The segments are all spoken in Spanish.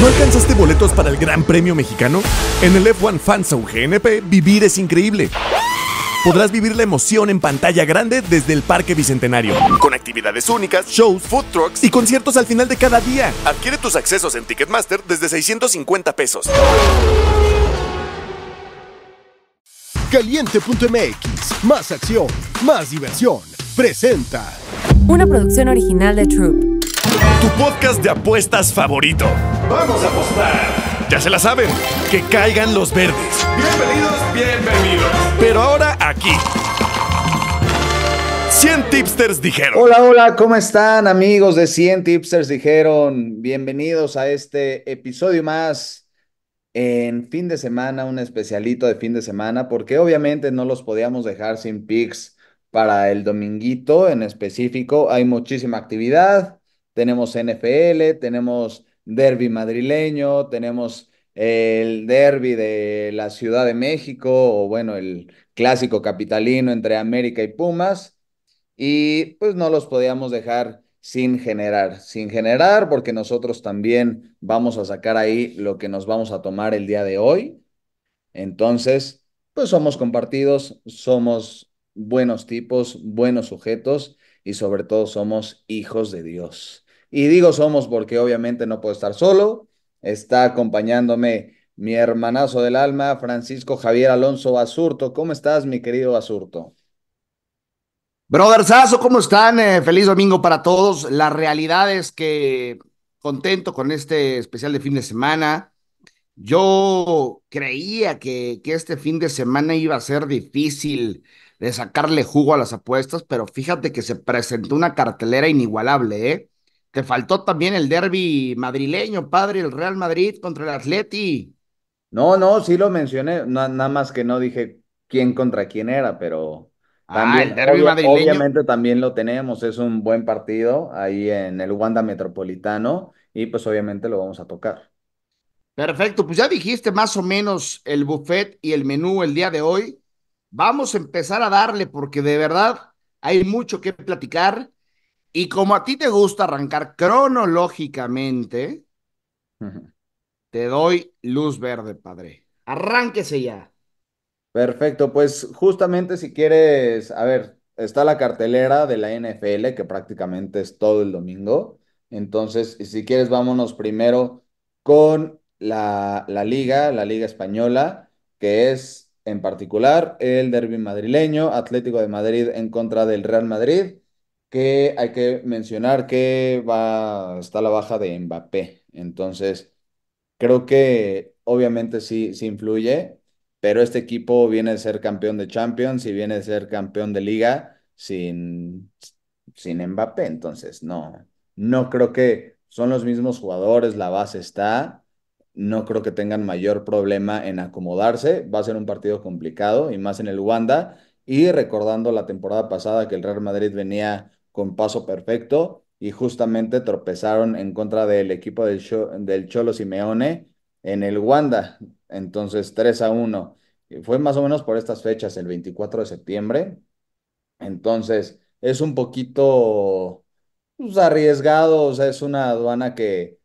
¿No alcanzaste boletos para el Gran Premio Mexicano? En el F1 Fanzone GNP, vivir es increíble. Podrás vivir la emoción en pantalla grande desde el Parque Bicentenario, con actividades únicas, shows, food trucks y conciertos al final de cada día. Adquiere tus accesos en Ticketmaster desde 650 pesos. Caliente.mx, más acción, más diversión. Presenta. Una producción original de Troop. Tu podcast de apuestas favorito. Vamos a apostar. Ya se la saben, que caigan los verdes. Bienvenidos, bienvenidos. Pero ahora aquí. 100 Tipsters dijeron. Hola, hola, ¿cómo están amigos de 100 Tipsters dijeron? Bienvenidos a este episodio más en fin de semana, un especialito de fin de semana, porque obviamente no los podíamos dejar sin picks para el dominguito en específico. Hay muchísima actividad, tenemos NFL, tenemos derby madrileño, tenemos el derby de la Ciudad de México, o bueno, el clásico capitalino entre América y Pumas, y pues no los podíamos dejar sin generar, sin generar, porque nosotros también vamos a sacar ahí lo que nos vamos a tomar el día de hoy. Entonces, pues somos compartidos, somos buenos tipos, buenos sujetos y sobre todo somos hijos de Dios. Y digo somos porque obviamente no puedo estar solo. Está acompañándome mi hermanazo del alma, Francisco Javier Alonso Basurto. ¿Cómo estás, mi querido Basurto? Brother ¿cómo están? Eh, feliz domingo para todos. La realidad es que contento con este especial de fin de semana. Yo creía que, que este fin de semana iba a ser difícil de sacarle jugo a las apuestas, pero fíjate que se presentó una cartelera inigualable, ¿eh? Te faltó también el derby madrileño, padre, el Real Madrid contra el Atleti. No, no, sí lo mencioné, nada más que no dije quién contra quién era, pero ah, el madrileño. obviamente también lo tenemos, es un buen partido ahí en el Wanda Metropolitano y pues obviamente lo vamos a tocar. Perfecto, pues ya dijiste más o menos el buffet y el menú el día de hoy. Vamos a empezar a darle porque de verdad hay mucho que platicar. Y como a ti te gusta arrancar cronológicamente, te doy luz verde, padre. Arránquese ya. Perfecto, pues justamente si quieres, a ver, está la cartelera de la NFL, que prácticamente es todo el domingo. Entonces, si quieres, vámonos primero con la, la liga, la liga española, que es en particular el derby madrileño, Atlético de Madrid en contra del Real Madrid que hay que mencionar que va, está la baja de Mbappé. Entonces, creo que obviamente sí, sí influye, pero este equipo viene de ser campeón de Champions y viene de ser campeón de liga sin, sin Mbappé. Entonces, no, no creo que son los mismos jugadores, la base está. No creo que tengan mayor problema en acomodarse. Va a ser un partido complicado y más en el Wanda. Y recordando la temporada pasada que el Real Madrid venía con paso perfecto y justamente tropezaron en contra del equipo del, Cholo Simeone en el Wanda. Entonces, 3 a 1. Fue más o menos por estas fechas, el 24 de septiembre. Entonces, es un poquito pues, arriesgado, o sea, es una aduana que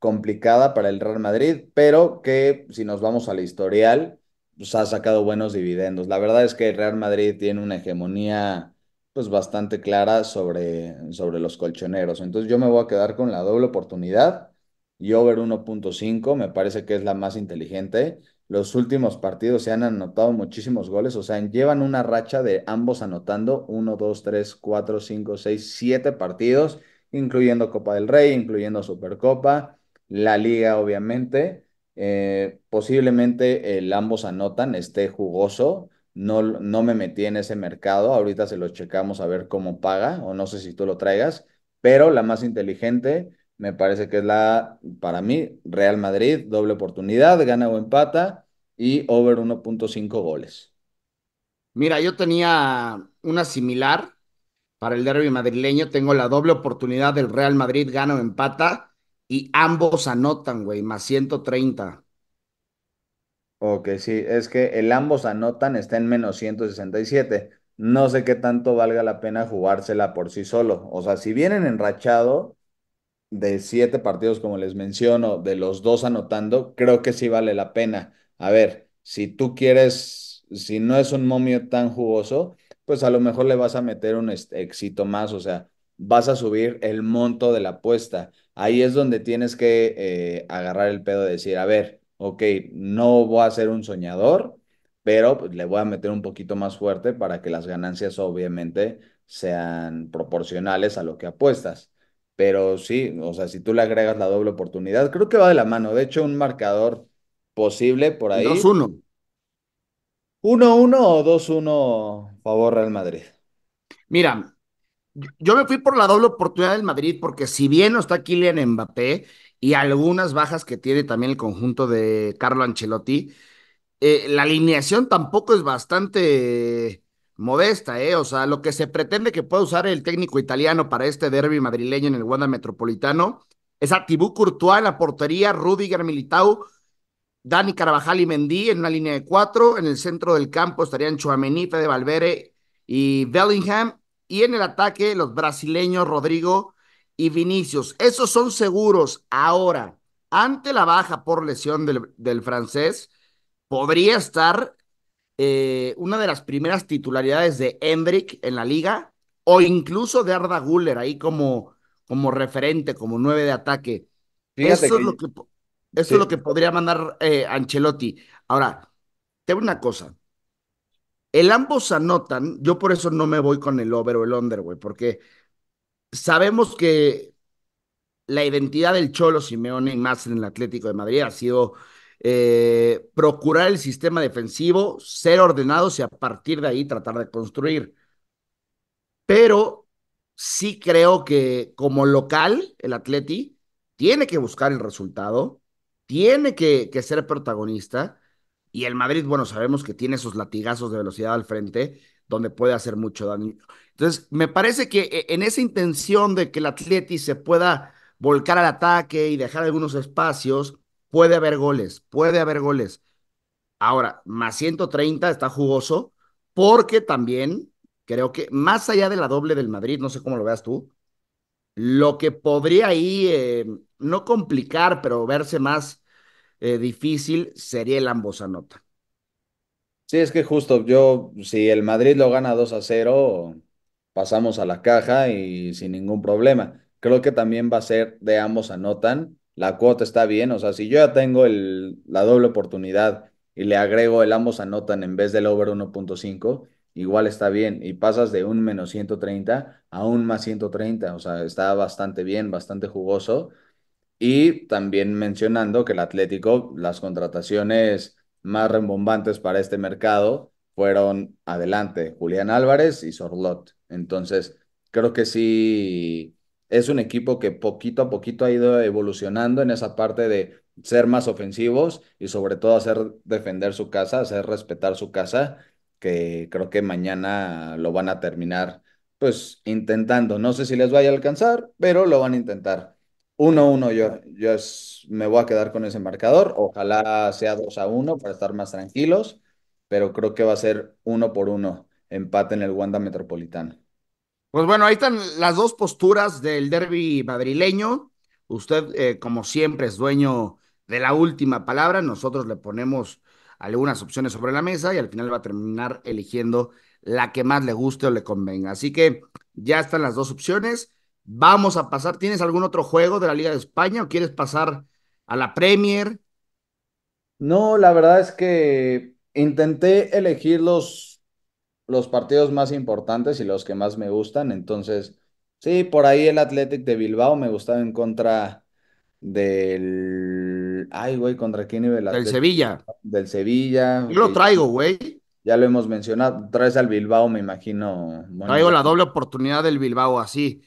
complicada para el Real Madrid, pero que si nos vamos al historial, pues ha sacado buenos dividendos. La verdad es que el Real Madrid tiene una hegemonía pues bastante clara sobre, sobre los colchoneros. Entonces yo me voy a quedar con la doble oportunidad y over 1.5, me parece que es la más inteligente. Los últimos partidos se han anotado muchísimos goles, o sea, llevan una racha de ambos anotando 1, 2, 3, 4, 5, 6, 7 partidos, incluyendo Copa del Rey, incluyendo Supercopa, la liga obviamente. Eh, posiblemente el ambos anotan esté jugoso, no, me metí en ese mercado. Ahorita se lo checamos a ver cómo paga, o no sé si tú lo traigas, pero la más inteligente me parece que es la, para mí, Real Madrid, doble oportunidad, gana o empata y over 1.5 goles. Mira, yo tenía una similar para el derby madrileño. Tengo la doble oportunidad del Real Madrid, gana o empata y ambos anotan, güey, más 130. Ok, sí, es que el ambos anotan está en menos 167. No sé qué tanto valga la pena jugársela por sí solo. O sea, si vienen enrachado de siete partidos, como les menciono, de los dos anotando, creo que sí vale la pena. A ver, si tú quieres, si no es un momio tan jugoso, pues a lo mejor le vas a meter un este, éxito más, o sea, vas a subir el monto de la apuesta. Ahí es donde tienes que eh, agarrar el pedo de decir, a ver, ok, no voy a ser un soñador, pero pues, le voy a meter un poquito más fuerte para que las ganancias obviamente sean proporcionales a lo que apuestas. Pero sí, o sea, si tú le agregas la doble oportunidad, creo que va de la mano. De hecho, un marcador posible por ahí. 2-1. 1-1 o 2-1 favor Real Madrid. Mira, yo me fui por la doble oportunidad del Madrid porque si bien no está Kylian Mbappé y algunas bajas que tiene también el conjunto de Carlo Ancelotti. Eh, la alineación tampoco es bastante modesta, ¿eh? O sea, lo que se pretende que pueda usar el técnico italiano para este derby madrileño en el Wanda Metropolitano es a Tibú Courtois la portería, Rudiger Militao, Dani Carvajal y Mendy en una línea de cuatro. En el centro del campo estarían Chuamení, de Valverde y Bellingham. Y en el ataque, los brasileños Rodrigo y Vinicius. Esos son seguros ahora. Ante la baja por lesión del, francés, podría estar eh, una de las primeras titularidades de Hendrick en la liga o incluso de Arda Guller ahí como, como referente, como nueve de ataque. eso, es lo que, podría mandar eh, Ancelotti. Ahora, Tengo una cosa. El ambos anotan, yo por eso no me voy con el over o el under, güey, porque Sabemos que la identidad del Cholo Simeone y más en el Atlético de Madrid ha sido eh, procurar el sistema defensivo, ser ordenados y a partir de ahí tratar de construir. Pero sí creo que como local, el Atleti tiene que buscar el resultado, tiene que, que ser protagonista. Y el Madrid, bueno, sabemos que tiene esos latigazos de velocidad al frente, donde puede hacer mucho daño. Entonces, me parece que eh, en esa intención de que el Atleti se pueda volcar al ataque y dejar algunos espacios, puede haber goles, puede haber goles. Ahora, más 130 está jugoso, porque también creo que más allá de la doble del Madrid, no sé cómo lo veas tú, lo que podría ahí eh, no complicar, pero verse más eh, difícil sería el ambos Sí, es que justo yo, si el Madrid lo gana 2 a 0, pasamos a la caja y sin ningún problema. Creo que también va a ser de ambos anotan. La cuota está bien, o sea, si yo ya tengo el, la doble oportunidad y le agrego el ambos anotan en vez del over 1.5, igual está bien. Y pasas de un menos 130 a un más 130, o sea, está bastante bien, bastante jugoso. Y también mencionando que el Atlético, las contrataciones más rembombantes para este mercado fueron adelante Julián Álvarez y Sorlot. Entonces, creo que sí es un equipo que poquito a poquito ha ido evolucionando en esa parte de ser más ofensivos y sobre todo hacer defender su casa, hacer respetar su casa, que creo que mañana lo van a terminar pues intentando. No sé si les vaya a alcanzar, pero lo van a intentar. 1-1, yo, yo es, me voy a quedar con ese marcador. Ojalá sea 2-1 para estar más tranquilos, pero creo que va a ser uno por uno empate en el Wanda Metropolitano. Pues bueno, ahí están las dos posturas del derby madrileño. Usted, eh, como siempre, es dueño de la última palabra. Nosotros le ponemos algunas opciones sobre la mesa y al final va a terminar eligiendo la que más le guste o le convenga. Así que ya están las dos opciones. Vamos a pasar. ¿Tienes algún otro juego de la Liga de España o quieres pasar a la Premier? No, la verdad es que intenté elegir los, los partidos más importantes y los que más me gustan. Entonces, sí, por ahí el Athletic de Bilbao me gustaba en contra del. Ay, güey, ¿contra quién nivel? Del Sevilla. Del Sevilla. Yo lo traigo, güey. Ya lo hemos mencionado. Traes al Bilbao, me imagino. traigo la doble oportunidad del Bilbao así.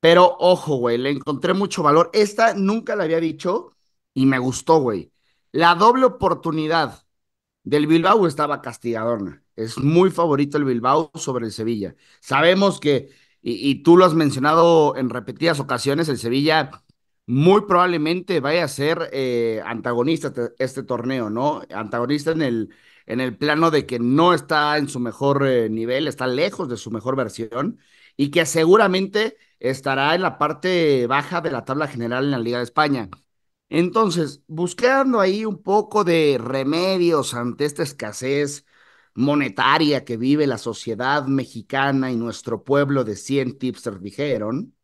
Pero ojo, güey, le encontré mucho valor. Esta nunca la había dicho y me gustó, güey. La doble oportunidad del Bilbao estaba castigadona. Es muy favorito el Bilbao sobre el Sevilla. Sabemos que, y, tú lo has mencionado en repetidas ocasiones, el Sevilla muy probablemente vaya a ser eh, antagonista este, este torneo, ¿no? Antagonista en el, en el plano de que no está en su mejor eh, nivel, está lejos de su mejor versión y que seguramente estará en la parte baja de la tabla general en la Liga de España. Entonces, buscando ahí un poco de remedios ante esta escasez monetaria que vive la sociedad mexicana y nuestro pueblo de 100 tipsters, dijeron,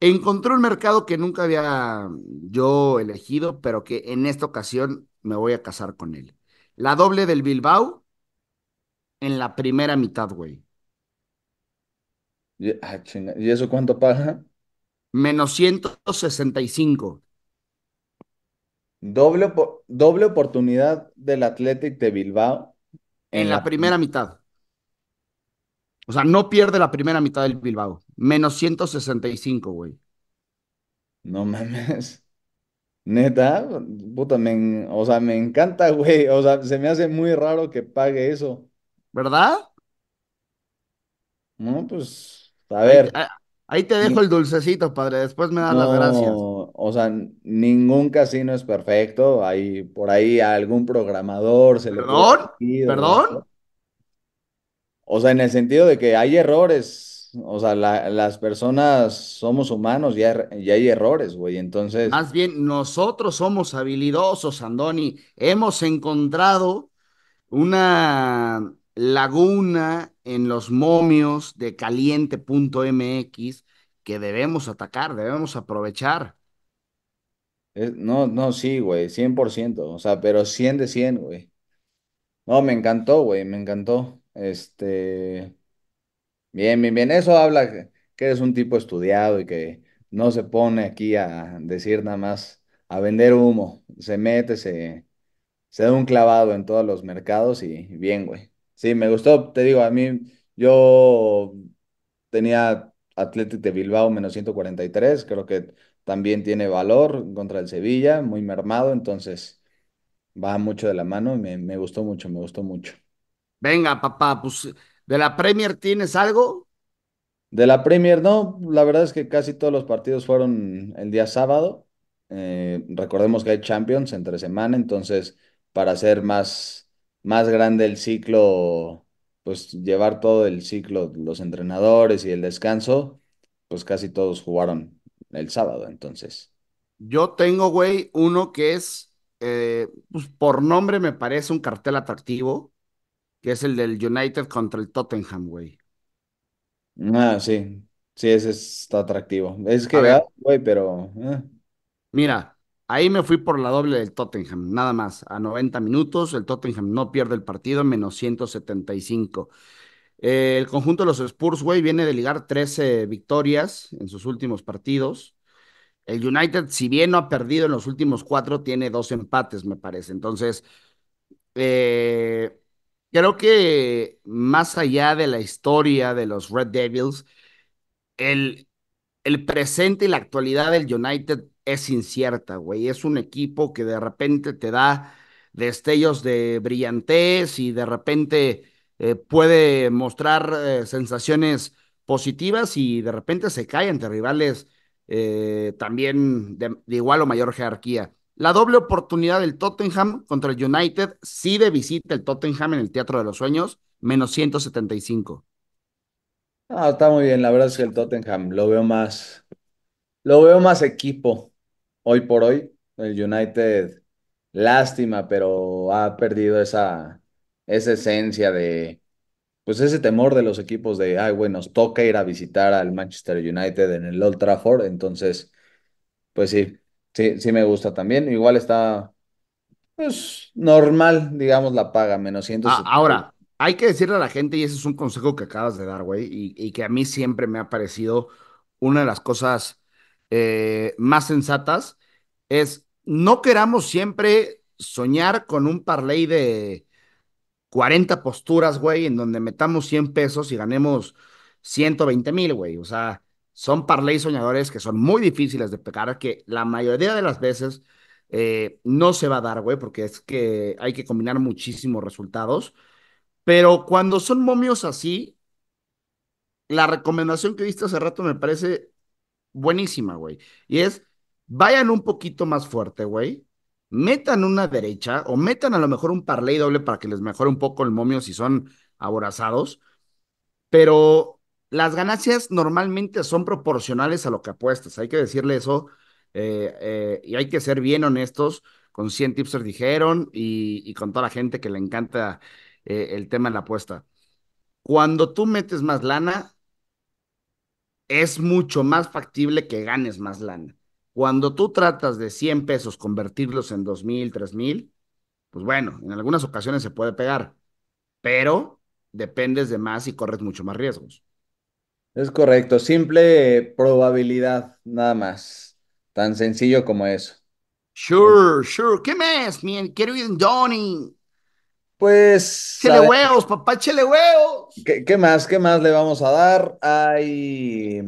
encontró un mercado que nunca había yo elegido, pero que en esta ocasión me voy a casar con él. La doble del Bilbao en la primera mitad, güey. Y, ah, ¿Y eso cuánto paga? Menos 165. Doble, doble oportunidad del Athletic de Bilbao. En la primera mitad. O sea, no pierde la primera mitad del Bilbao. Menos 165, güey. No mames. Neta, puta, o sea, me encanta, güey. O sea, se me hace muy raro que pague eso. ¿Verdad? No, pues a ver. Ahí, ah, te dejo el dulcecito, padre. Después me das las gracias. O sea, ningún casino es perfecto. Hay por ahí algún programador se ¿Perdón? le. ¿Perdón? ¿Perdón? O sea, en el sentido de que hay errores. O sea, las personas somos humanos y hay, hay errores, güey. Entonces. Más bien, nosotros somos habilidosos, Andoni. Hemos encontrado una laguna en los momios de caliente.mx que debemos atacar, debemos aprovechar. Eh, no, no, sí, güey, 100%, o sea, pero 100 de 100, güey. No, me encantó, güey, me encantó. Este, bien, bien, bien, eso habla que eres un tipo estudiado y que no se pone aquí a decir nada más, a vender humo, se mete, se, se da un clavado en todos los mercados y bien, güey. Sí, me gustó, te digo, a mí yo tenía Atlético de Bilbao menos 143, creo que también tiene valor contra el Sevilla, muy mermado, entonces va mucho de la mano, y me gustó mucho, me gustó mucho. Venga, papá, pues de la Premier tienes algo? De la Premier no, la verdad es que casi todos los partidos fueron el día sábado. Eh, recordemos que hay Champions entre semana, entonces para ser más más grande el ciclo, pues llevar todo el ciclo, los entrenadores y el descanso, pues casi todos jugaron el sábado, entonces. Yo tengo, güey, uno que es, eh, pues, por nombre me parece un cartel atractivo, que es el del United contra el Tottenham, güey. Ah, sí, sí, ese está atractivo. Es que, güey, pero... Eh. Mira, Ahí me fui por la doble del Tottenham, nada más. A 90 minutos, el Tottenham no pierde el partido, menos 175. Eh, el conjunto de los Spurs, güey, viene de ligar 13 victorias en sus últimos partidos. El United, si bien no ha perdido en los últimos cuatro, tiene dos empates, me parece. Entonces, eh, creo que más allá de la historia de los Red Devils, el, el presente y la actualidad del United es incierta, güey. Es un equipo que de repente te da destellos de brillantez y de repente eh, puede mostrar eh, sensaciones positivas y de repente se cae ante rivales eh, también de, igual o mayor jerarquía. La doble oportunidad del Tottenham contra el United, sí de visita el Tottenham en el Teatro de los Sueños, menos 175. Ah, está muy bien, la verdad es que el Tottenham lo veo más, lo veo más equipo hoy por hoy, el United, lástima, pero ha perdido esa, esa esencia de, pues ese temor de los equipos de, ay, bueno, nos toca ir a visitar al Manchester United en el Old Trafford, entonces, pues sí, sí, sí me gusta también. Igual está, pues, normal, digamos, la paga, menos 100. ahora, hay que decirle a la gente, y ese es un consejo que acabas de dar, güey, y que a mí siempre me ha parecido una de las cosas eh, más sensatas es no queramos siempre soñar con un parlay de 40 posturas, güey, en donde metamos 100 pesos y ganemos 120 mil, güey. O sea, son parlay soñadores que son muy difíciles de pegar, que la mayoría de las veces eh, no se va a dar, güey, porque es que hay que combinar muchísimos resultados. Pero cuando son momios así, la recomendación que viste hace rato me parece buenísima, güey. Y es, vayan un poquito más fuerte, güey. Metan una derecha o metan a lo mejor un parley doble para que les mejore un poco el momio si son aborazados. Pero las ganancias normalmente son proporcionales a lo que apuestas. Hay que decirle eso eh, eh, y hay que ser bien honestos. Con 100 tipsters dijeron y, con toda la gente que le encanta eh, el tema de la apuesta. Cuando tú metes más lana, es mucho más factible que ganes más lana. Cuando tú tratas de 100 pesos convertirlos en 2,000, 3,000, pues bueno, en algunas ocasiones se puede pegar, pero dependes de más y corres mucho más riesgos. Es correcto, simple probabilidad, nada más. Tan sencillo como eso. Sure, sure. ¿Qué más, mi querido Donny? Pues. Chele huevos, papá, chele huevos. ¿qué, ¿Qué, más? ¿Qué más le vamos a dar? Hay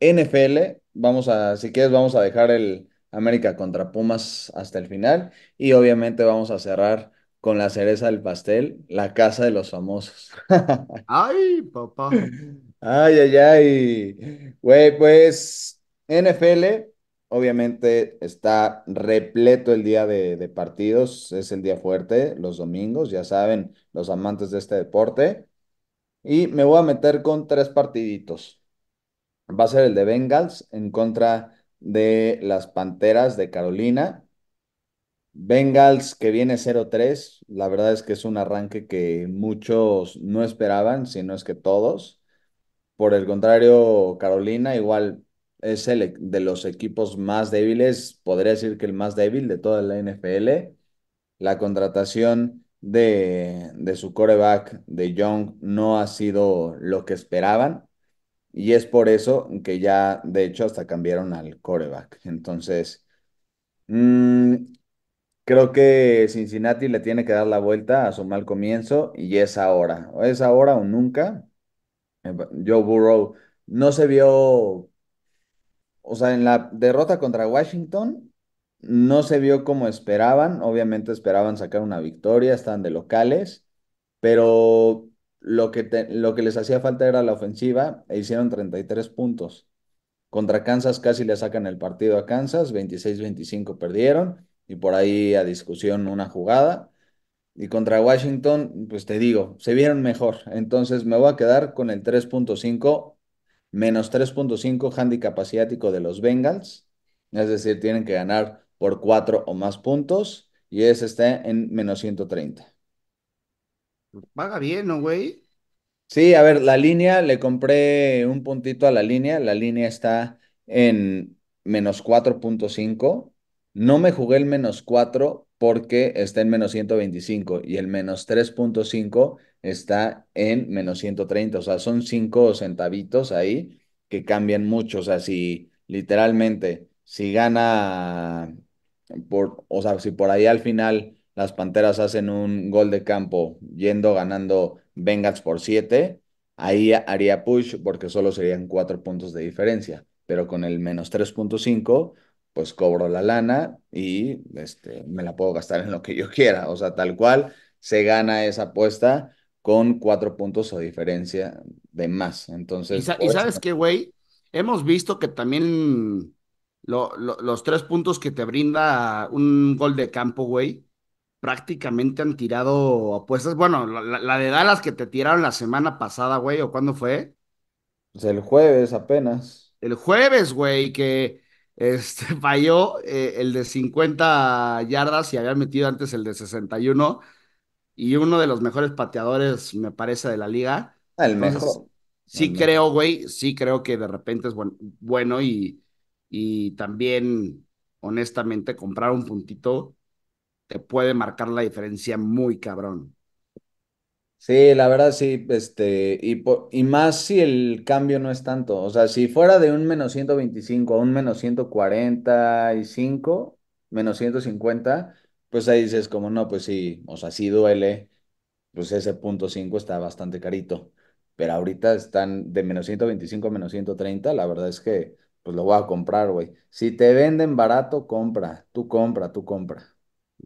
NFL. Vamos a, si quieres, vamos a dejar el América contra Pumas hasta el final. Y obviamente vamos a cerrar con la cereza del pastel, la casa de los famosos. ay, papá. Ay, ay, ay. Güey, pues, NFL Obviamente está repleto el día de, partidos, es el día fuerte, los domingos, ya saben, los amantes de este deporte. Y me voy a meter con tres partiditos. Va a ser el de Bengals en contra de las Panteras de Carolina. Bengals que viene 0-3, la verdad es que es un arranque que muchos no esperaban, si es que todos. Por el contrario, Carolina igual es el e-, de los equipos más débiles, podría decir que el más débil de toda la NFL. La contratación de, su coreback de Young no ha sido lo que esperaban. Y es por eso que ya, de hecho, hasta cambiaron al coreback. Entonces, mm, creo que Cincinnati le tiene que dar la vuelta a su mal comienzo y es ahora. O Es ahora o nunca. Joe eh, Burrow no se vio o sea, en la derrota contra Washington no se vio como esperaban, obviamente esperaban sacar una victoria, estaban de locales, pero lo que, lo que les hacía falta era la ofensiva e hicieron 33 puntos. Contra Kansas casi le sacan el partido a Kansas, 26-25 perdieron y por ahí a discusión una jugada. Y contra Washington, pues te digo, se vieron mejor. Entonces me voy a quedar con el 3.5 menos 3.5 handicap asiático de los Bengals, es decir, tienen que ganar por 4 o más puntos, y ese está en menos 130. Paga bien, ¿no, güey? Sí, a ver, la línea, le compré un puntito a la línea, la línea está en menos 4.5. No me jugué el menos 4 porque está en menos 125 y el menos 3.5 está en menos 130. O sea, son 5 centavitos ahí que cambian mucho. O sea, si literalmente, si gana por, o sea, si por ahí al final las Panteras hacen un gol de campo yendo ganando Vengas por 7, ahí haría push porque solo serían 4 puntos de diferencia. Pero con el menos 3.5 pues cobro la lana y este, me la puedo gastar en lo que yo quiera. O sea, tal cual se gana esa apuesta con cuatro puntos o diferencia de más. Entonces. Y, sabes qué, güey, hemos visto que también los tres puntos que te brinda un gol de campo, güey, prácticamente han tirado apuestas. Bueno, la, de Dallas que te tiraron la semana pasada, güey, o cuándo fue? Pues el jueves apenas. El jueves, güey, que este, falló eh, el de 50 yardas y había metido antes el de 61 y uno de los mejores pateadores, me parece, de la liga. El mejor. sí creo, güey, sí creo que de repente es bueno y, y también, honestamente, comprar un puntito te puede marcar la diferencia muy cabrón. Sí, la verdad sí, este, y, y más si el cambio no es tanto, o sea, si fuera de un menos 125 a un menos 145, menos 150, pues ahí dices como, no, pues sí, o sea, sí duele, pues ese punto 5 está bastante carito, pero ahorita están de menos 125 a menos 130, la verdad es que pues lo voy a comprar, güey. Si te venden barato, compra, tú compra, tú compra.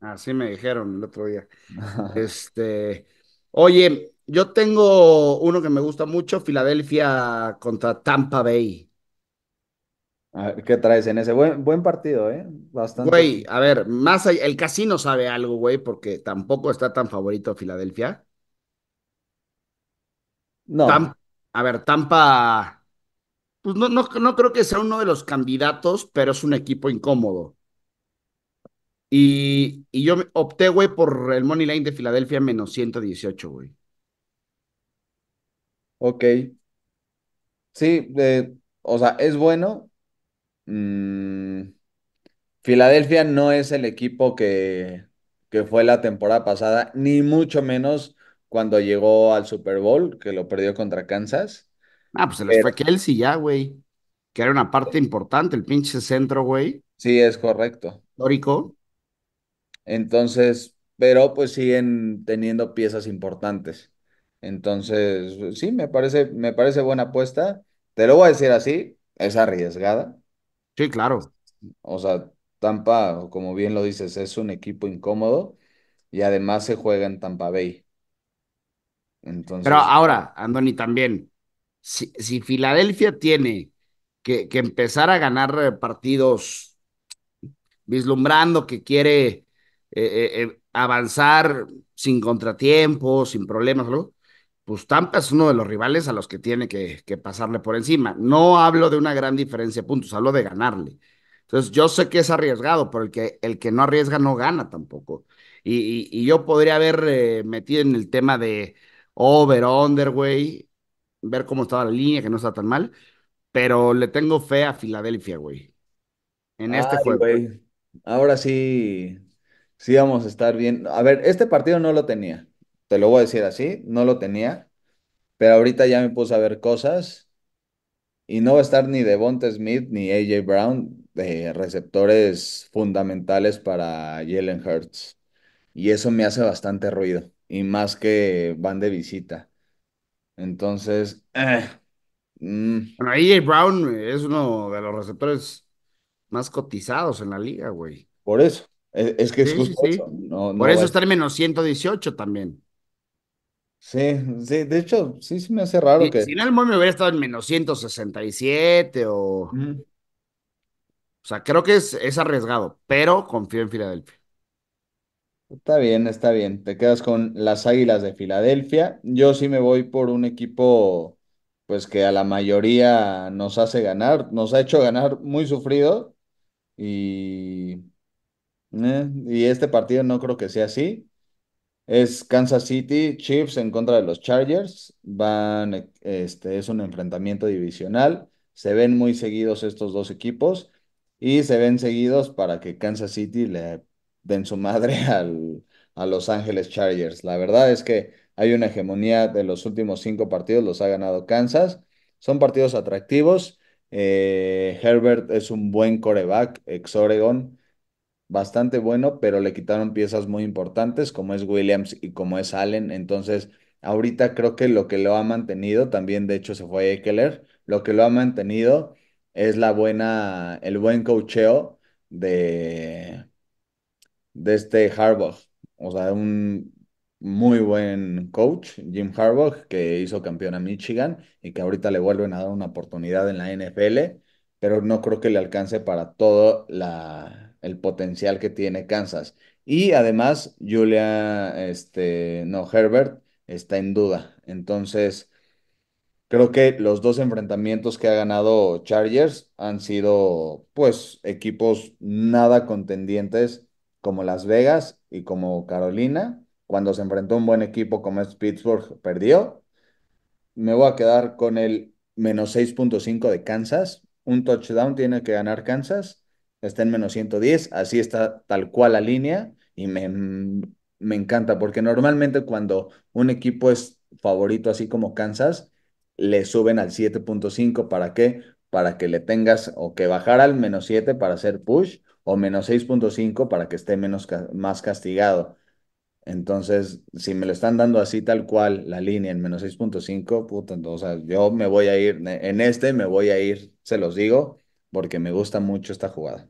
Así me dijeron el otro día. este, oye, yo tengo uno que me gusta mucho, Filadelfia contra Tampa Bay. ¿Qué traes en ese? Buen, partido, ¿eh? Bastante. Güey, a ver, más allá, el casino sabe algo, güey, porque tampoco está tan favorito Filadelfia. No. a ver, Tampa, pues no, no, creo que sea uno de los candidatos, pero es un equipo incómodo. Y, yo opté, güey, por el Money Line de Filadelfia menos 118, güey. Ok. Sí, eh, o sea, es bueno, Mm, Filadelfia no es el equipo que, que fue la temporada pasada, ni mucho menos cuando llegó al Super Bowl, que lo perdió contra Kansas. Ah, pues se les fue Kelsey ya, güey. Que era una parte importante, el pinche centro, güey. Sí, es correcto. Entonces, pero pues siguen teniendo piezas importantes. Entonces, sí, me parece, me parece buena apuesta. Te lo voy a decir así, es arriesgada, Sí, claro. O sea, Tampa, como bien lo dices, es un equipo incómodo y además se juega en Tampa Bay. Entonces... Pero ahora, Andoni, también, si, Filadelfia tiene que, empezar a ganar partidos vislumbrando que quiere eh, eh, eh, avanzar sin contratiempos, sin problemas, ¿no? pues Tampa es uno de los rivales a los que tiene que, pasarle por encima. No hablo de una gran diferencia de puntos, hablo de ganarle. Entonces, yo sé que es arriesgado, pero el que, no arriesga no gana tampoco. Y, yo podría haber eh, metido en el tema de over, under, güey, ver cómo estaba la línea, que no está tan mal, pero le tengo fe a Filadelfia, güey. En este juego. Eh. Ahora sí, sí vamos a estar bien. A ver, este partido no lo tenía te lo voy a decir así, no lo tenía, pero ahorita ya me puse a ver cosas y no va a estar ni Devonta Smith ni AJ Brown de receptores fundamentales para Jalen Hurts. Y eso me hace bastante ruido, y más que van de visita. Entonces, eh, mm. bueno, AJ Brown es uno de los receptores más cotizados en la liga, güey. Por eso. E, es, que es justo Por eso está en menos 118 también. Sí, de hecho, sí, me hace raro que. si en el hubiera estado en menos 167 o... O sea, creo que es, arriesgado, pero confío en Filadelfia. Está bien, está bien. Te quedas con las Águilas de Filadelfia. Yo sí me voy por un equipo, pues que a la mayoría nos hace ganar, nos ha hecho ganar muy sufrido y, eh, y este partido no creo que sea así. Es Kansas City Chiefs en contra de los Chargers. Van, eh, este, es un enfrentamiento divisional. Se ven muy seguidos estos dos equipos y se ven seguidos para que Kansas City le den su madre al, a Los Ángeles Chargers. La verdad es que hay una hegemonía de los últimos cinco partidos, los ha ganado Kansas. Son partidos atractivos. Eh, Herbert es un buen coreback, ex Oregon bastante bueno, pero le quitaron piezas muy importantes como es Williams y como es Allen. Entonces, ahorita creo que lo que lo ha mantenido, también de hecho se fue Eckler, lo que lo ha mantenido es la buena, el buen cocheo de, de este Harbaugh. O sea, un muy buen coach, Jim Harbaugh, que hizo campeón a Michigan y que ahorita le vuelven a dar una oportunidad en la NFL, pero no creo que le alcance para toda la el potencial que tiene Kansas. Y además, Julia, este, no, Herbert está en duda. Entonces, creo que los dos enfrentamientos que ha ganado Chargers han sido, pues, equipos nada contendientes como Las Vegas y como Carolina. Cuando se enfrentó a un buen equipo como es Pittsburgh, perdió. Me voy a quedar con el menos 6.5 de Kansas. Un touchdown tiene que ganar Kansas está en menos 110, así está tal cual la línea y me, me encanta porque normalmente cuando un equipo es favorito así como Kansas, le suben al 7.5, ¿para qué? Para que le tengas o que bajar al menos 7 para hacer push o menos 6.5 para que esté menos, más castigado. Entonces, si me lo están dando así tal cual la línea en menos 6.5, puta, entonces, yo me voy a ir, en este me voy a ir, se los digo, porque me gusta mucho esta jugada.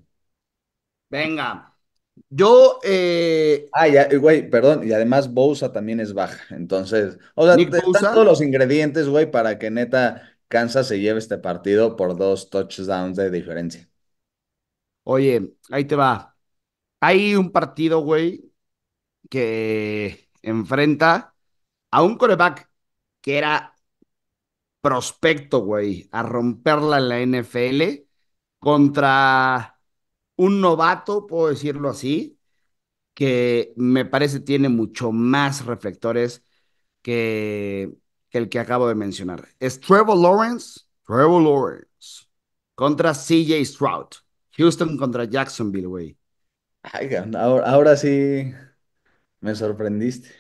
Venga. Yo. Eh, ah, güey, perdón. Y además Bousa también es baja. Entonces, o sea, están todos los ingredientes, güey, para que neta Kansas se lleve este partido por dos touchdowns de diferencia. Oye, ahí te va. Hay un partido, güey, que enfrenta a un coreback que era prospecto, güey, a romperla en la NFL contra un novato, puedo decirlo así, que me parece tiene mucho más reflectores que, el que acabo de mencionar. Es Trevor Lawrence, Trevor Lawrence, contra CJ Stroud. Houston contra Jacksonville, güey. ahora, sí me sorprendiste.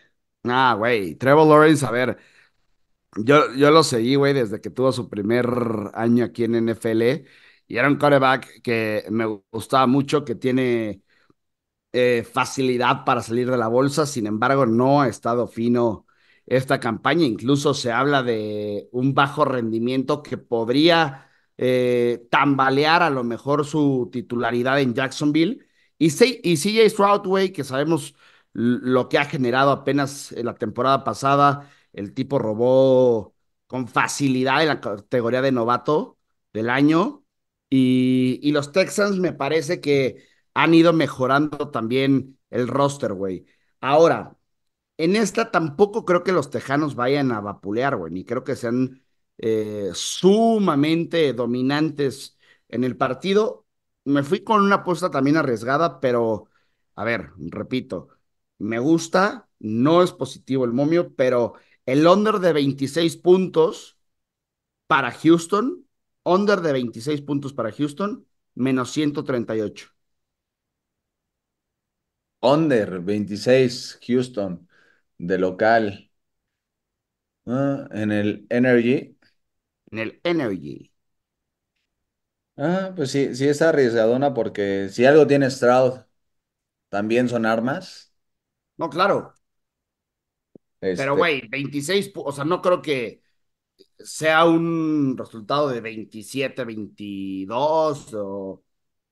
Ah, güey, Trevor Lawrence, a ver, yo, yo lo seguí, güey, desde que tuvo su primer año aquí en NFL y era un coreback que me gustaba mucho, que tiene eh, facilidad para salir de la bolsa, sin embargo no ha estado fino esta campaña, incluso se habla de un bajo rendimiento que podría eh, tambalear a lo mejor su titularidad en Jacksonville. Y, y CJ Stroudway, que sabemos lo que ha generado apenas en la temporada pasada, el tipo robó con facilidad en la categoría de novato del año, y, los Texans me parece que han ido mejorando también el roster, güey. Ahora, en esta tampoco creo que los Tejanos vayan a vapulear, güey, ni creo que sean eh, sumamente dominantes en el partido. Me fui con una apuesta también arriesgada, pero, a ver, repito, me gusta, no es positivo el momio, pero el under de 26 puntos para Houston Under de 26 puntos para Houston, menos 138. Under 26, Houston, de local. Ah, en el Energy. En el Energy. Ah, pues sí, sí está arriesgadona porque si algo tiene Stroud, también son armas. No, claro. Pero, este güey, 26, o sea, no creo que sea un resultado de 27-22 o,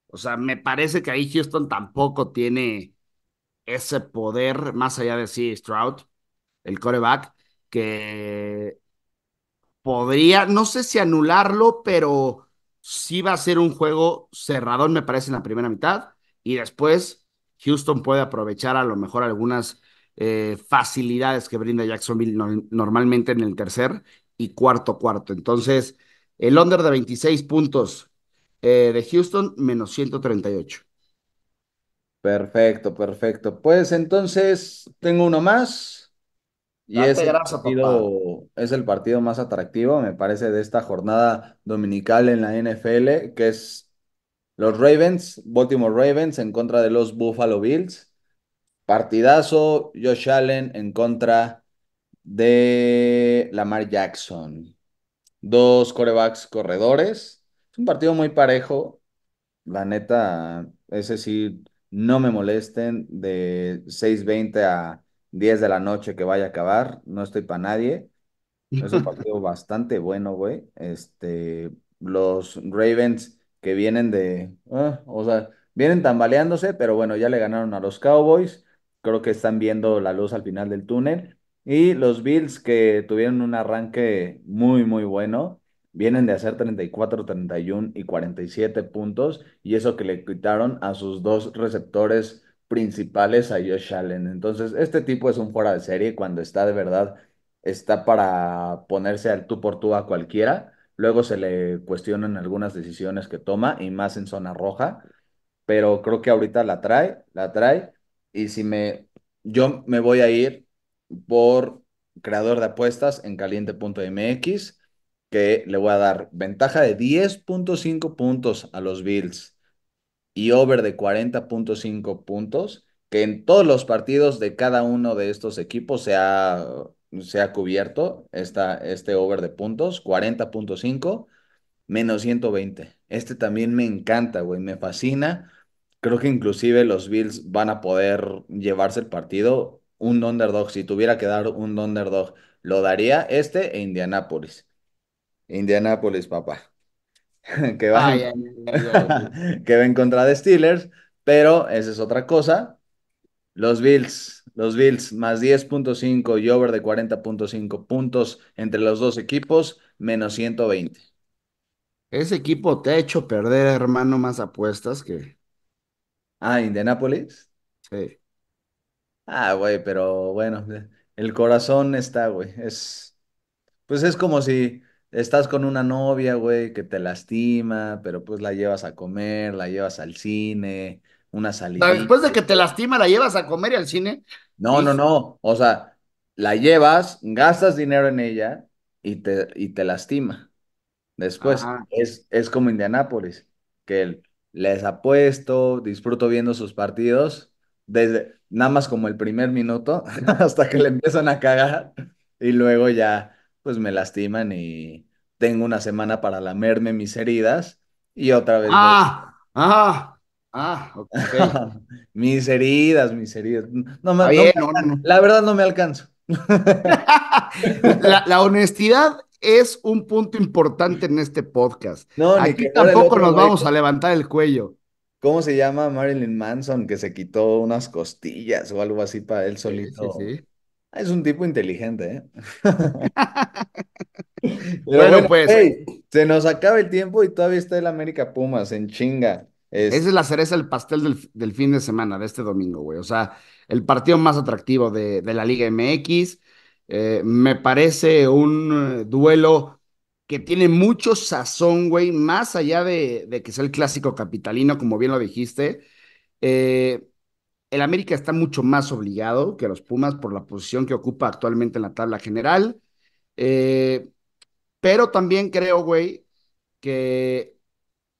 o sea, me parece que ahí Houston tampoco tiene ese poder, más allá de si Stroud, el coreback, que podría, no sé si anularlo, pero sí va a ser un juego cerradón, me parece, en la primera mitad. Y después Houston puede aprovechar a lo mejor algunas eh, facilidades que brinda Jacksonville normalmente en el tercer y cuarto cuarto. Entonces, el under de 26 puntos eh, de Houston, menos 138. Perfecto, perfecto. Pues entonces tengo uno más. Y es el, partido, es el, partido, más atractivo, me parece, de esta jornada dominical en la NFL, que es los Ravens, Baltimore Ravens en contra de los Buffalo Bills. Partidazo, Josh Allen en contra de Lamar Jackson. Dos corebacks corredores. Es un partido muy parejo. La neta, es decir, no me molesten de 6.20 a 10 de la noche que vaya a acabar. No estoy para nadie. Es un partido bastante bueno, güey. Este, los Ravens que vienen de, ah, o sea, vienen tambaleándose, pero bueno, ya le ganaron a los Cowboys. Creo que están viendo la luz al final del túnel. Y los Bills que tuvieron un arranque muy, muy bueno, vienen de hacer 34, 31 y 47 puntos, y eso que le quitaron a sus dos receptores principales a Josh Allen. Entonces, este tipo es un fuera de serie cuando está de verdad, está para ponerse al tú por tú a cualquiera. Luego se le cuestionan algunas decisiones que toma y más en zona roja, pero creo que ahorita la trae, la trae. Y si me, yo me voy a ir por creador de apuestas en caliente.mx, que le voy a dar ventaja de 10.5 puntos a los Bills y over de 40.5 puntos, que en todos los partidos de cada uno de estos equipos se ha, cubierto esta, este over de puntos, 40.5 menos 120. Este también me encanta, güey, me fascina. Creo que inclusive los Bills van a poder llevarse el partido un underdog, si tuviera que dar un underdog, lo daría este e Indianápolis. Indianápolis, papá. que, va que en contra de Steelers, pero esa es otra cosa. Los Bills, los Bills, más 10.5 y over de 40.5 puntos entre los dos equipos, menos 120. Ese equipo te ha hecho perder, hermano, más apuestas que. Ah, Indianápolis. Sí. Ah, güey, pero bueno, eh, el corazón está, güey. Es, pues es como si estás con una novia, güey, que te lastima, pero pues la llevas a comer, la llevas al cine, una salida. Después de que te lastima, la llevas a comer y al cine. No, no, pues no. O sea, la llevas, gastas dinero en ella y te, y te lastima. Después, es, es como Indianápolis, que les apuesto, disfruto viendo sus partidos desde nada más como el primer minuto hasta que le empiezan a cagar y luego ya pues me lastiman y tengo una semana para lamerme mis heridas y otra vez. Ah, ah, ah, ok mis heridas, mis heridas. No, me, La verdad no me alcanzo. la, honestidad es un punto importante en este podcast. No, Aquí tampoco nos vamos a levantar el cuello. ¿Cómo se llama Marilyn Manson que se quitó unas costillas o algo así para él solito? Ah, es un tipo inteligente, ¿eh? Bueno, pues, se nos acaba el tiempo y todavía está el América Pumas en chinga. esa es la cereza del pastel del, fin de semana, de este domingo, güey. O sea, el partido más atractivo de, la Liga MX. Eh, me parece un eh, duelo que tiene mucho sazón, güey, más allá de, que sea el clásico capitalino, como bien lo dijiste. Eh, el América está mucho más obligado que los Pumas por la posición que ocupa actualmente en la tabla general. Eh, pero también creo, güey, que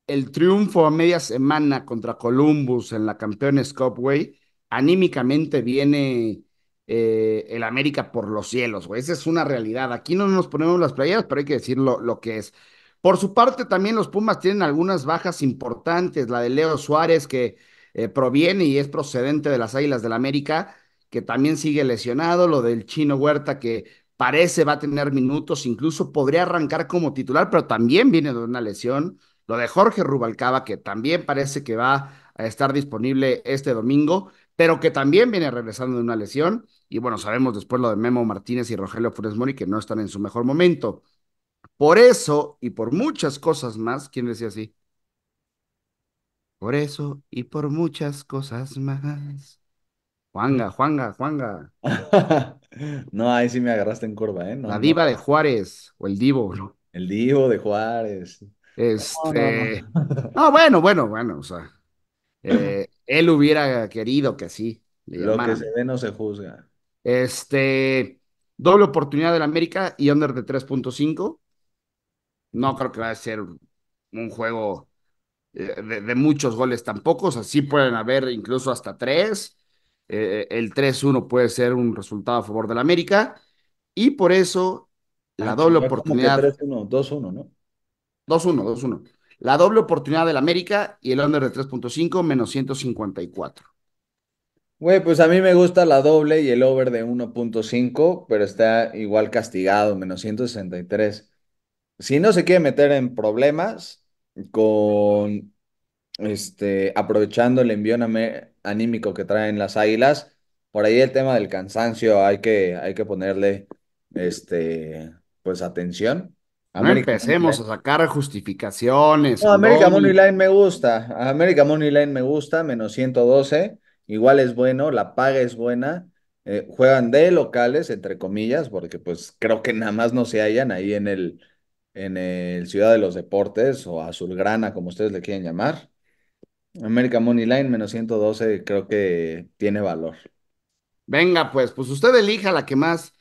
el triunfo a media semana contra Columbus en la Campeones Cup, güey, anímicamente viene eh, el América por los cielos, güey. Esa es una realidad. Aquí no nos ponemos las playeras pero hay que decirlo lo, que es. Por su parte, también los Pumas tienen algunas bajas importantes. La de Leo Suárez, que eh, proviene y es procedente de las Águilas del América, que también sigue lesionado. Lo del Chino Huerta, que parece va a tener minutos, incluso podría arrancar como titular, pero también viene de una lesión. Lo de Jorge Rubalcaba, que también parece que va a estar disponible este domingo pero que también viene regresando de una lesión. Y bueno, sabemos después lo de Memo Martínez y Rogelio Funes Mori que no están en su mejor momento. Por eso y por muchas cosas más, ¿quién decía así? Por eso y por muchas cosas más. Juanga, Juanga, Juanga. no, ahí sí me agarraste en curva, ¿eh? la diva de Juárez, o el divo. ¿no? El divo de Juárez. Este. No, bueno, bueno, bueno, o sea. Eh, él hubiera querido que así Lo que se ve no se juzga. Este, doble oportunidad del América y under de 3.5. No creo que va a ser un juego eh, de, muchos goles tampoco. O sea, pueden haber incluso hasta 3 eh, el 3-1 puede ser un resultado a favor del América. Y por eso la ah, doble oportunidad. 3-1, 2-1, ¿no? 2-1, 2-1. La doble oportunidad del América y el under de 3.5 menos 154. Güey, pues a mí me gusta la doble y el over de 1.5, pero está igual castigado, menos 163. Si no se quiere meter en problemas con este, aprovechando el envío anímico que traen las águilas, por ahí el tema del cansancio hay que, hay que ponerle este, pues atención empecemos a sacar justificaciones. No, América Money Line me gusta. América Money Line me gusta, menos 112. Igual es bueno, la paga es buena. Eh, juegan de locales, entre comillas, porque pues creo que nada más no se hallan ahí en el, en el Ciudad de los Deportes o Azulgrana, como ustedes le quieren llamar. América Money Line, menos 112, creo que tiene valor. Venga, pues, pues usted elija la que más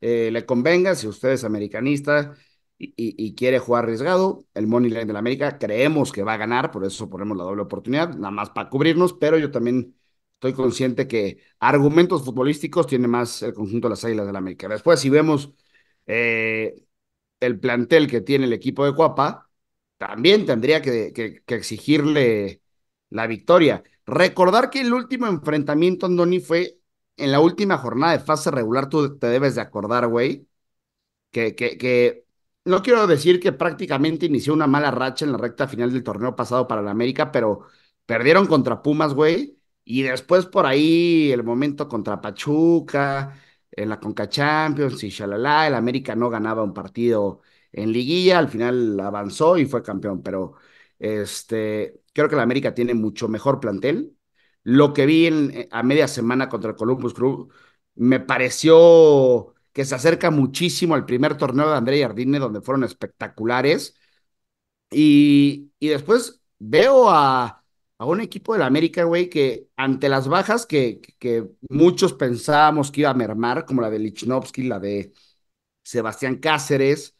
eh, le convenga, si usted es americanista y, quiere jugar arriesgado. El Money Line la América creemos que va a ganar, por eso ponemos la doble oportunidad, nada más para cubrirnos, pero yo también estoy consciente que argumentos futbolísticos tiene más el conjunto de las Águilas de la América. Después, si vemos eh, el plantel que tiene el equipo de Cuapa, también tendría que, exigirle la victoria. Recordar que el último enfrentamiento, Andoni, fue en la última jornada de fase regular, tú te debes de acordar, güey, que, que no quiero decir que prácticamente inició una mala racha en la recta final del torneo pasado para la América, pero perdieron contra Pumas, güey. Y después por ahí el momento contra Pachuca, en la Conca Champions y shalala, el América no ganaba un partido en liguilla, al final avanzó y fue campeón, pero este, creo que la América tiene mucho mejor plantel. Lo que vi eh, a media semana contra el Columbus Club me pareció que se acerca muchísimo al primer torneo de André Ardine donde fueron espectaculares. Y, después veo a, un equipo del América, güey, que ante las bajas que, que muchos pensábamos que iba a mermar, como la de Lichnowsky, la de Sebastián Cáceres,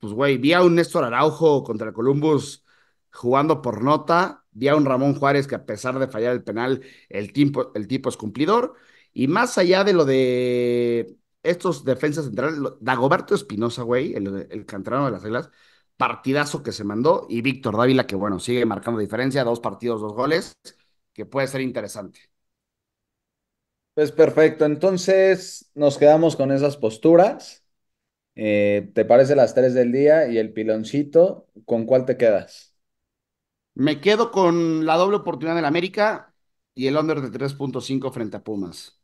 pues, güey, vi a un Néstor Araujo contra el Columbus jugando por nota, vi a un Ramón Juárez que a pesar de fallar el penal, el, el tipo es cumplidor. Y más allá de lo de estos defensas centrales, Dagoberto Espinosa, güey, el, el de las reglas, partidazo que se mandó, y Víctor Dávila, que bueno, sigue marcando diferencia, dos partidos, dos goles, que puede ser interesante. Pues perfecto, entonces nos quedamos con esas posturas. Eh, ¿Te parece las tres del día y el piloncito? ¿Con cuál te quedas? Me quedo con la doble oportunidad del América y el under de 3.5 frente a Pumas.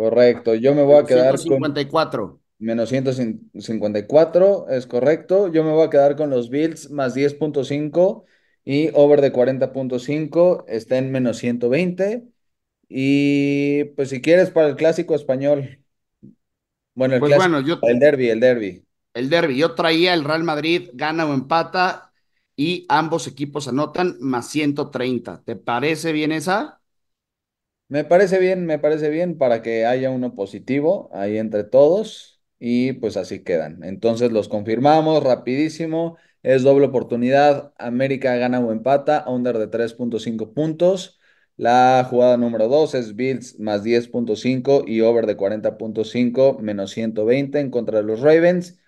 Correcto, yo me voy a quedar 154. con... Menos 154, es correcto. Yo me voy a quedar con los Bills más 10.5 y over de 40.5 está en menos 120. Y pues si quieres para el clásico español. Bueno, el pues, clásico, el derby, el derby. El derby, yo traía el Real Madrid, gana o empata y ambos equipos anotan más 130. ¿Te parece bien esa? Me parece bien, me parece bien para que haya uno positivo ahí entre todos y pues así quedan. Entonces los confirmamos rapidísimo. Es doble oportunidad. América gana o empata, under de 3.5 puntos. La jugada número 2 es Bills más 10.5 y over de 40.5 menos 120 en contra de los Ravens.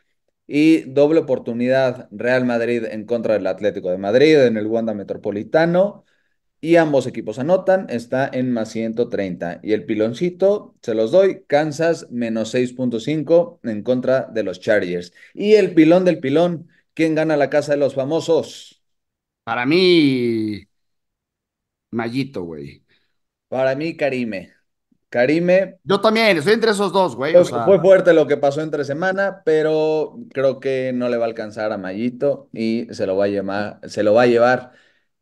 Y doble oportunidad Real Madrid en contra del Atlético de Madrid en el Wanda Metropolitano y ambos equipos anotan, está en más 130. Y el piloncito, se los doy, Kansas menos 6.5 en contra de los Chargers. Y el pilón del pilón, ¿quién gana la casa de los famosos? Para mí, Mayito, güey. Para mí, Karime. Karime. Yo también, estoy entre esos dos, güey. Fue fuerte lo que pasó entre semana, pero creo que no le va a alcanzar a Mayito y se lo va a llevar, se lo va a llevar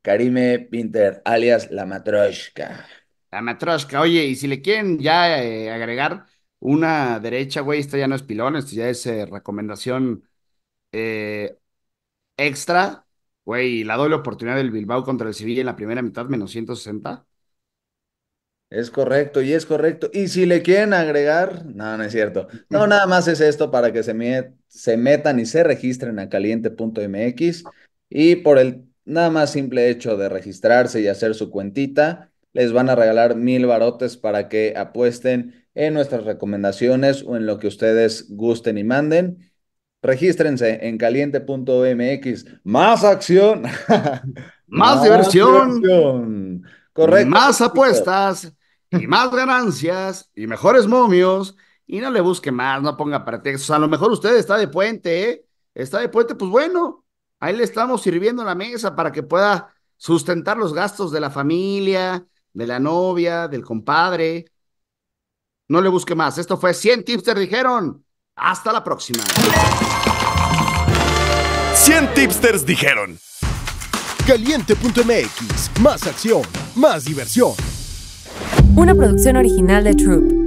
Karime Pinter, alias La Matroshka. La Matroshka, oye, y si le quieren ya eh, agregar una derecha, güey, esto ya no es pilón, esto ya es eh, recomendación eh, extra, güey, la doble oportunidad del Bilbao contra el Sevilla en la primera mitad, menos 160. Es correcto, y es correcto. Y si le quieren agregar, no, no es cierto. No, nada más es esto para que se metan y se registren a caliente.mx. Y por el nada más simple hecho de registrarse y hacer su cuentita, les van a regalar mil barotes para que apuesten en nuestras recomendaciones o en lo que ustedes gusten y manden. Regístrense en caliente.mx. Más acción. Más diversión. Correcto. Más apuestas y más ganancias y mejores momios. Y no le busque más, no ponga pretextos. A lo mejor usted está de puente, ¿eh? Está de puente, pues bueno, Ahí le estamos sirviendo la mesa para que pueda sustentar los gastos de la familia, de la novia, del compadre. No le busque más. Esto fue 100 Tipsters, dijeron. Hasta la próxima. 100 Tipsters dijeron. Caliente.mx. Más acción, más diversión. Una producción original de Troop.